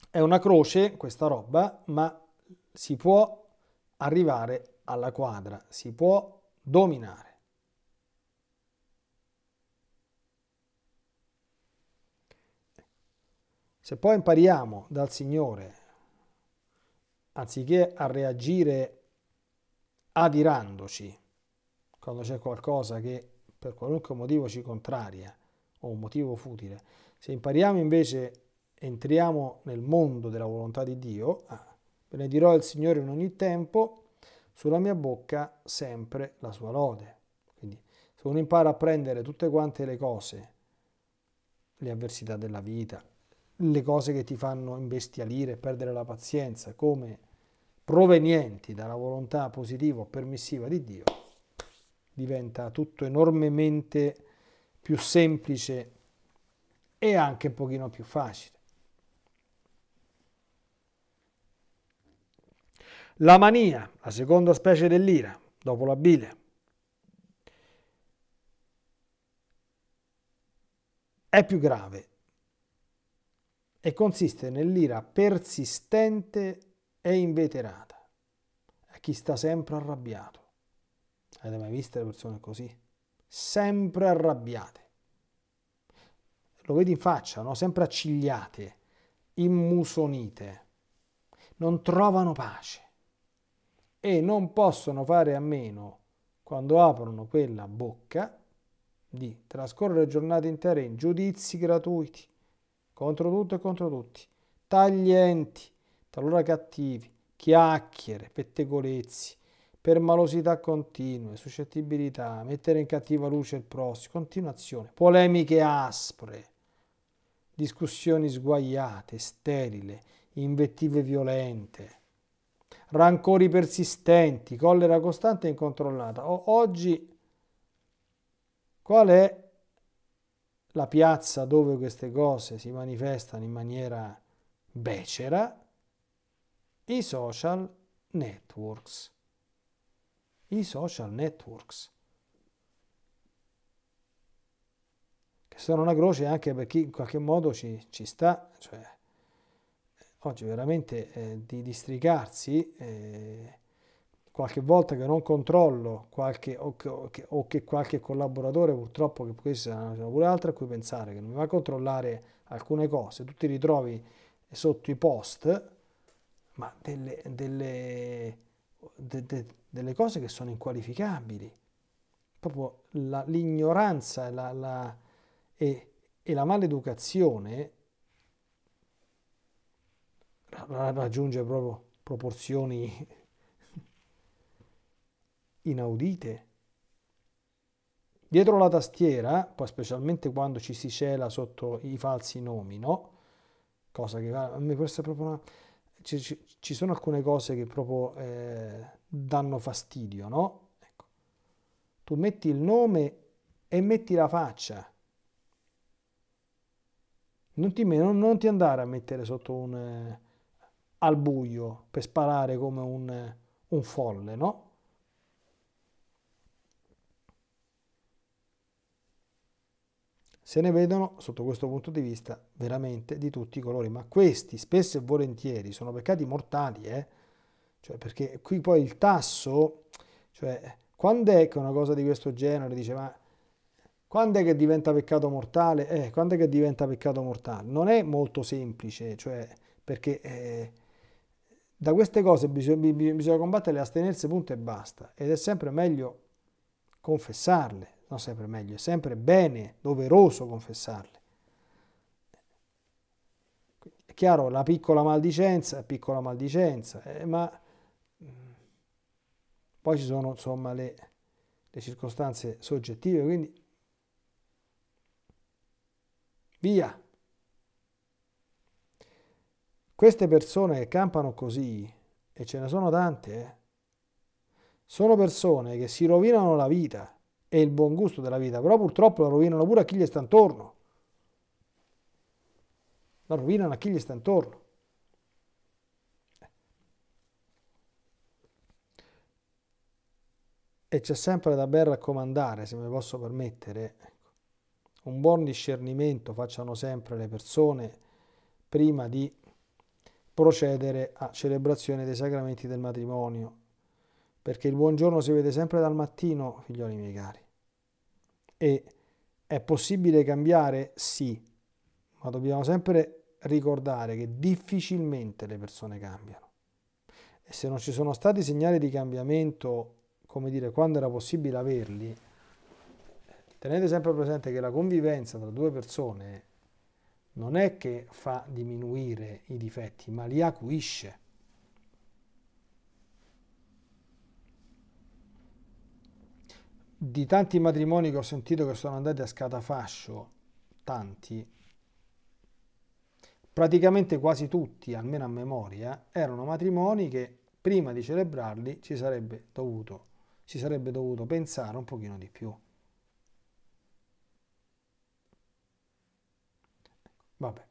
[SPEAKER 1] È una croce questa roba, ma si può arrivare alla quadra, si può dominare. Se poi impariamo dal Signore, anziché a reagire adirandoci, quando c'è qualcosa che per qualunque motivo ci contraria, o un motivo futile. Se impariamo invece, entriamo nel mondo della volontà di Dio, benedirò ah, il Signore in ogni tempo, sulla mia bocca sempre la sua lode. Quindi se uno impara a prendere tutte quante le cose, le avversità della vita, le cose che ti fanno imbestialire, perdere la pazienza, come provenienti dalla volontà positiva o permissiva di Dio, diventa tutto enormemente più semplice e anche un pochino più facile. La mania, la seconda specie dell'ira, dopo la bile, è più grave e consiste nell'ira persistente e inveterata. È chi sta sempre arrabbiato. Avete mai visto le persone così? sempre arrabbiate. Lo vedi in faccia, no? sempre accigliate, immusonite, non trovano pace e non possono fare a meno, quando aprono quella bocca, di trascorrere giornate intere in giudizi gratuiti contro tutto e contro tutti, taglienti, talora cattivi, chiacchiere, pettegolezzi, per malosità continue, suscettibilità, mettere in cattiva luce il prossimo, continuazione, polemiche aspre, discussioni sguaiate, sterile, invettive violente, rancori persistenti, collera costante e incontrollata. O oggi qual è la piazza dove queste cose si manifestano in maniera becera? I social networks i social networks. Che sono una croce anche per chi in qualche modo ci, ci sta, cioè oggi veramente eh, di districarsi, eh, qualche volta che non controllo qualche, o, che, o, che, o, che, qualche collaboratore, purtroppo che questa è pure altra a cui pensare, che non mi va a controllare alcune cose, tu ti ritrovi sotto i post, ma delle, delle de, de, delle cose che sono inqualificabili. Proprio la, l'ignoranza la, la, e, e, la maleducazione raggiunge proprio proporzioni inaudite. Dietro la tastiera, poi specialmente quando ci si cela sotto i falsi nomi, no? Cosa che a me questa è proprio una ci, ci sono alcune cose che proprio eh, danno fastidio, no? Ecco. Tu metti il nome e metti la faccia. Non ti, non, non ti andare a mettere sotto un... Eh, al buio per sparare come un, un folle, no? Se ne vedono, sotto questo punto di vista, veramente di tutti i colori, ma questi spesso e volentieri sono peccati mortali, eh? cioè, perché qui poi il tasso, cioè, quando è che una cosa di questo genere dice ma quando è che diventa peccato mortale? Eh, quando è che diventa peccato mortale? Non è molto semplice, cioè, perché eh, da queste cose bisogna, bisogna combattere, astenersi, punto e basta. Ed è sempre meglio confessarle no sempre meglio, è sempre bene, doveroso confessarle. È chiaro, la piccola maldicenza è piccola maldicenza, eh, ma mm, poi ci sono insomma le, le circostanze soggettive, quindi via. Queste persone che campano così, e ce ne sono tante, eh, sono persone che si rovinano la vita e il buon gusto della vita, però purtroppo la rovinano pure a chi gli sta intorno. La rovinano a chi gli sta intorno. E c'è sempre da ben raccomandare, se me posso permettere, ecco, un buon discernimento facciano sempre le persone prima di procedere a celebrazione dei sacramenti del matrimonio, perché il buongiorno si vede sempre dal mattino, figlioli miei cari. E è possibile cambiare? Sì, ma dobbiamo sempre ricordare che difficilmente le persone cambiano. E se non ci sono stati segnali di cambiamento, come dire, quando era possibile averli, tenete sempre presente che la convivenza tra due persone non è che fa diminuire i difetti, ma li acuisce. di tanti matrimoni che ho sentito che sono andati a scatafascio, tanti, praticamente quasi tutti, almeno a memoria, erano matrimoni che prima di celebrarli ci sarebbe dovuto, si sarebbe dovuto pensare un pochino di più. Vabbè.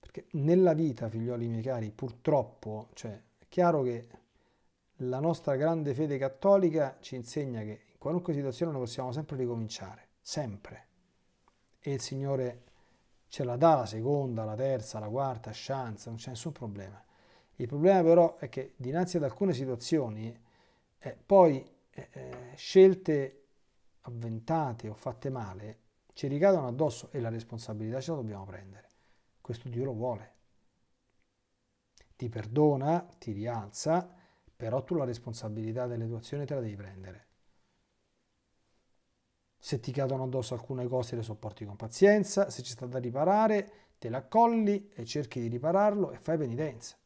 [SPEAKER 1] Perché nella vita, figlioli miei cari, purtroppo, cioè, è chiaro che la nostra grande fede cattolica ci insegna che in qualunque situazione noi possiamo sempre ricominciare, sempre. E il Signore ce la dà la seconda, la terza, la quarta chance, non c'è nessun problema. Il problema però è che dinanzi ad alcune situazioni, eh, poi eh, eh scelte avventate o fatte male ci ricadono addosso e la responsabilità ce la dobbiamo prendere. Questo Dio lo vuole. Ti perdona, ti rialza però tu la responsabilità delle tue azioni te la devi prendere. Se ti cadono addosso alcune cose le sopporti con pazienza, se c'è stato da riparare te la accolli e cerchi di ripararlo e fai penitenza.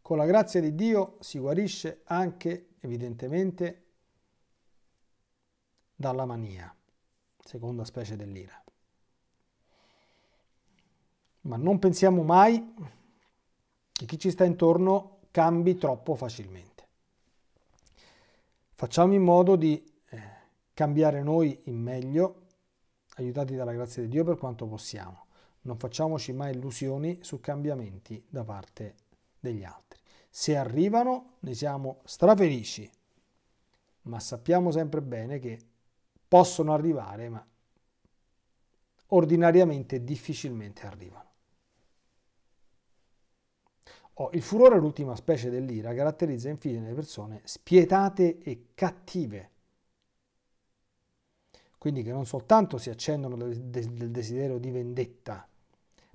[SPEAKER 1] Con la grazia di Dio si guarisce anche evidentemente dalla mania, seconda specie dell'ira ma non pensiamo mai che chi ci sta intorno cambi troppo facilmente. Facciamo in modo di eh, cambiare noi in meglio, aiutati dalla grazia di Dio per quanto possiamo. Non facciamoci mai illusioni su cambiamenti da parte degli altri. Se arrivano ne siamo strafelici, ma sappiamo sempre bene che possono arrivare, ma ordinariamente difficilmente arrivano. Oh, il furore è l'ultima specie dell'ira, caratterizza infine le persone spietate e cattive. Quindi che non soltanto si accendono del, del desiderio di vendetta,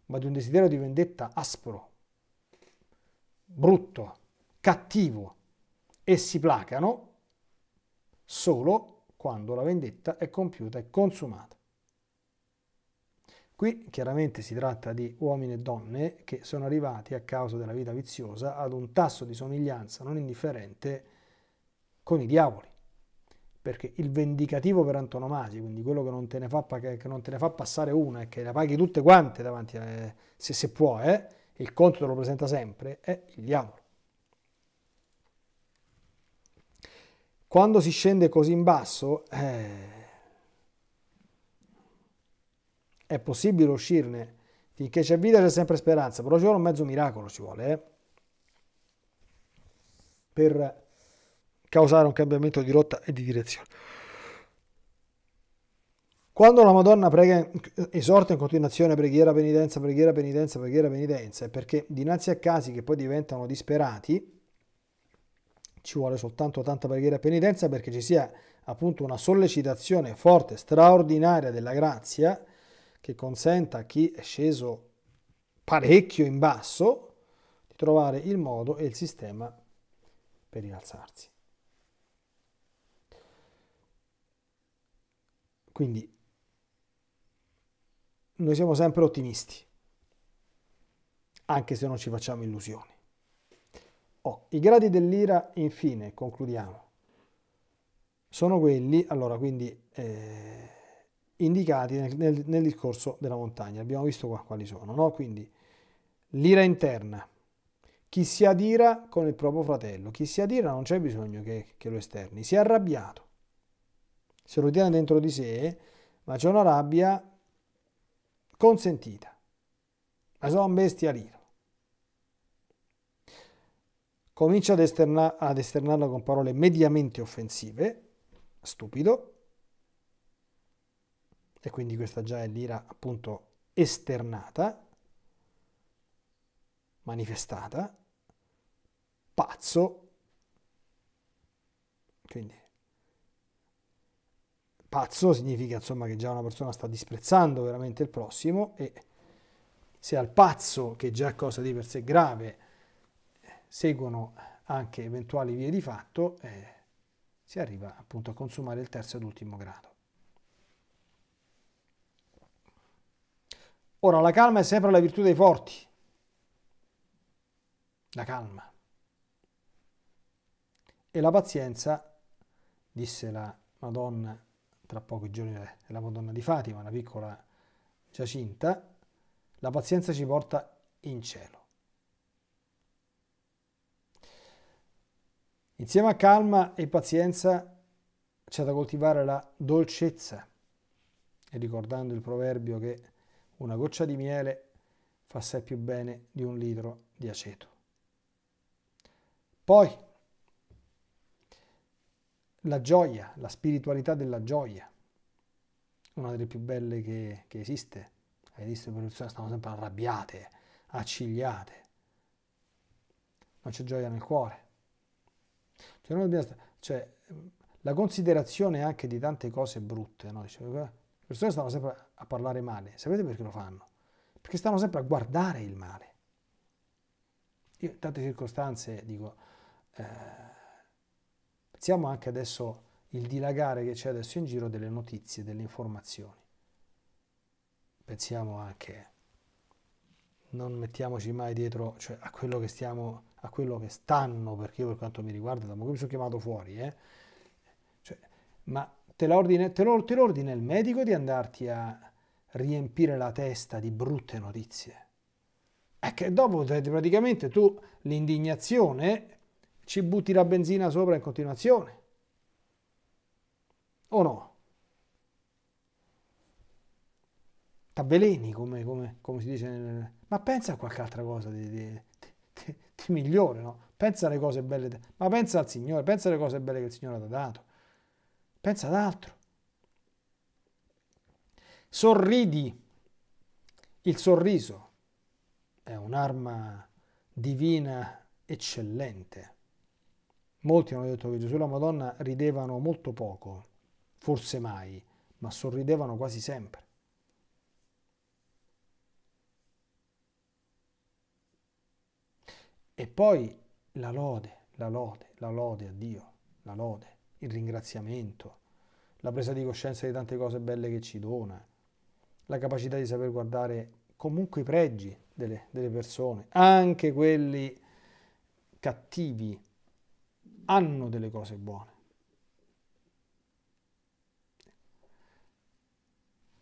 [SPEAKER 1] ma di un desiderio di vendetta aspro, brutto, cattivo e si placano solo quando la vendetta è compiuta e consumata. Qui chiaramente si tratta di uomini e donne che sono arrivati a causa della vita viziosa ad un tasso di somiglianza non indifferente con i diavoli, perché il vendicativo per antonomasia, quindi quello che non te ne fa, che non te ne fa passare una e che la paghi tutte quante davanti, a, se, se può, eh, il conto te lo presenta sempre, è il diavolo. Quando si scende così in basso... Eh, è possibile uscirne. Finché c'è vita c'è sempre speranza, però ci vuole un mezzo miracolo, ci vuole, eh? per causare un cambiamento di rotta e di direzione. Quando la Madonna prega, esorta in continuazione preghiera, penitenza, preghiera, penitenza, preghiera, penitenza, è perché dinanzi a casi che poi diventano disperati, ci vuole soltanto tanta preghiera e penitenza perché ci sia appunto una sollecitazione forte, straordinaria della grazia che consenta a chi è sceso parecchio in basso di trovare il modo e il sistema per rialzarsi. Quindi noi siamo sempre ottimisti, anche se non ci facciamo illusioni. Oh, I gradi dell'ira, infine, concludiamo, sono quelli, allora quindi... Eh, indicati nel, nel, nel, discorso della montagna. Abbiamo visto qua quali sono, no? Quindi l'ira interna. Chi si adira con il proprio fratello, chi si adira non c'è bisogno che, che lo esterni, si è arrabbiato. Se lo tiene dentro di sé, ma c'è una rabbia consentita. Ma sono un bestialino. Comincia ad, esterna, ad esternarla con parole mediamente offensive, stupido, e quindi questa già è l'ira appunto esternata, manifestata, pazzo, quindi pazzo significa insomma che già una persona sta disprezzando veramente il prossimo e se al pazzo, che già è cosa di per sé grave, seguono anche eventuali vie di fatto, eh, si arriva appunto a consumare il terzo ed ultimo grado. Ora, la calma è sempre la virtù dei forti. La calma. E la pazienza, disse la Madonna, tra pochi giorni la Madonna di Fatima, una piccola Giacinta, la pazienza ci porta in cielo. Insieme a calma e pazienza c'è da coltivare la dolcezza. E ricordando il proverbio che una goccia di miele fa assai più bene di un litro di aceto. Poi la gioia, la spiritualità della gioia, una delle più belle che, che esiste. Hai visto le persone stanno sempre arrabbiate, accigliate. Non c'è gioia nel cuore. Cioè, cioè, la considerazione anche di tante cose brutte, no? Dice, eh, persone stanno sempre a parlare male. Sapete perché lo fanno? Perché stanno sempre a guardare il male. Io in tante circostanze dico, eh, pensiamo anche adesso il dilagare che c'è adesso in giro delle notizie, delle informazioni. Pensiamo anche, non mettiamoci mai dietro cioè, a quello che stiamo, a quello che stanno, perché io per quanto mi riguarda, da come mi sono chiamato fuori, eh, cioè, ma te lo, te lo, te lo il medico di andarti a riempire la testa di brutte notizie. È che dopo praticamente tu l'indignazione ci butti la benzina sopra in continuazione. O no? T'avveleni come, come, come, si dice nel... Ma pensa a qualche altra cosa di, di, di, di migliore, no? Pensa alle cose belle, ma pensa al Signore, pensa alle cose belle che il Signore ti ha dato pensa ad altro. Sorridi. Il sorriso è un'arma divina eccellente. Molti hanno detto che Gesù e la Madonna ridevano molto poco, forse mai, ma sorridevano quasi sempre. E poi la lode, la lode, la lode a Dio, la lode, il ringraziamento, la presa di coscienza di tante cose belle che ci dona, la capacità di saper guardare comunque i pregi delle, delle persone, anche quelli cattivi hanno delle cose buone.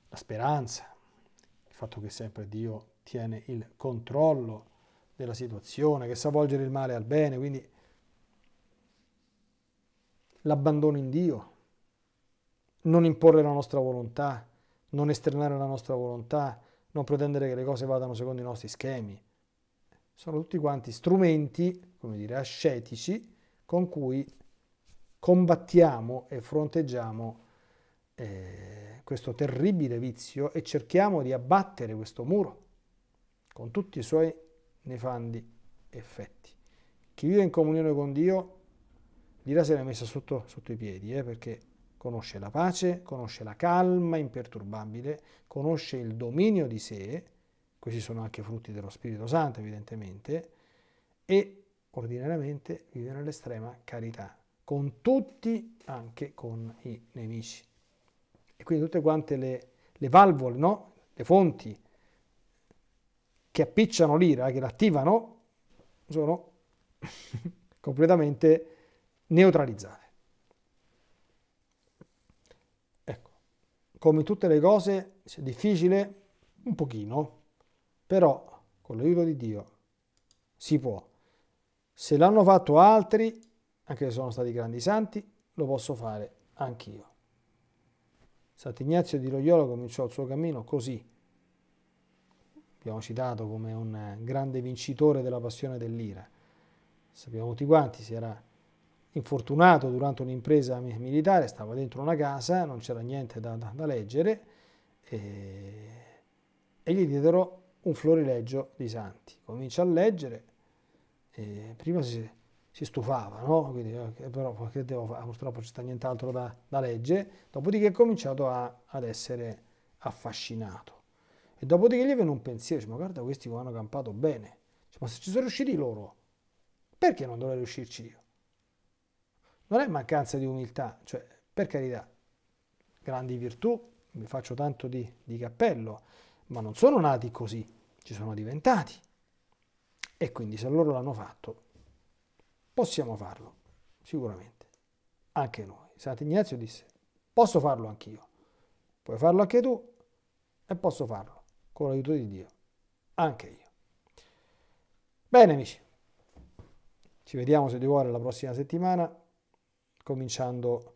[SPEAKER 1] La speranza, il fatto che sempre Dio tiene il controllo della situazione, che sa volgere il male al bene, quindi l'abbandono in Dio, non imporre la nostra volontà, non esternare la nostra volontà, non pretendere che le cose vadano secondo i nostri schemi. Sono tutti quanti strumenti, come dire, ascetici con cui combattiamo e fronteggiamo eh, questo terribile vizio e cerchiamo di abbattere questo muro con tutti i suoi nefandi effetti. Chi vive in comunione con Dio, di là se l'è messa sotto, sotto i piedi, eh, perché conosce la pace, conosce la calma imperturbabile, conosce il dominio di sé, questi sono anche frutti dello Spirito Santo evidentemente, e ordinariamente vive nell'estrema carità, con tutti, anche con i nemici. E quindi tutte quante le, le valvole, no? le fonti che appicciano l'ira, che l'attivano, sono completamente neutralizzate. come tutte le cose, se è difficile, un pochino, però con l'aiuto di Dio si può. Se l'hanno fatto altri, anche se sono stati grandi santi, lo posso fare anch'io. Sant'Ignazio di Loyola cominciò il suo cammino così. Abbiamo citato come un grande vincitore della passione dell'ira. Sappiamo tutti quanti, si era infortunato durante un'impresa militare, stava dentro una casa, non c'era niente da, da, da leggere e, e, gli diedero un florileggio di santi. Comincia a leggere, prima si, si stufava, no? Quindi, però che devo fare? purtroppo c'è nient'altro da, da leggere, dopodiché è cominciato a, ad essere affascinato. E dopodiché gli venne un pensiero, dice, ma guarda questi che hanno campato bene, dice, ma se ci sono riusciti loro, perché non dovrei riuscirci io? non è mancanza di umiltà, cioè per carità, grandi virtù, mi faccio tanto di, di cappello, ma non sono nati così, ci sono diventati. E quindi se loro l'hanno fatto, possiamo farlo, sicuramente, anche noi. Sant'Ignazio disse, posso farlo anch'io, puoi farlo anche tu e posso farlo, con l'aiuto di Dio, anche io. Bene amici, ci vediamo se Dio vuole la prossima settimana cominciando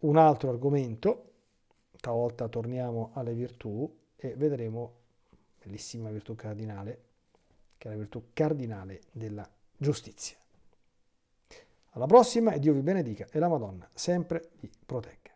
[SPEAKER 1] un altro argomento, stavolta torniamo alle virtù e vedremo bellissima virtù cardinale, che è la virtù cardinale della giustizia. Alla prossima e Dio vi benedica e la Madonna sempre vi protegga.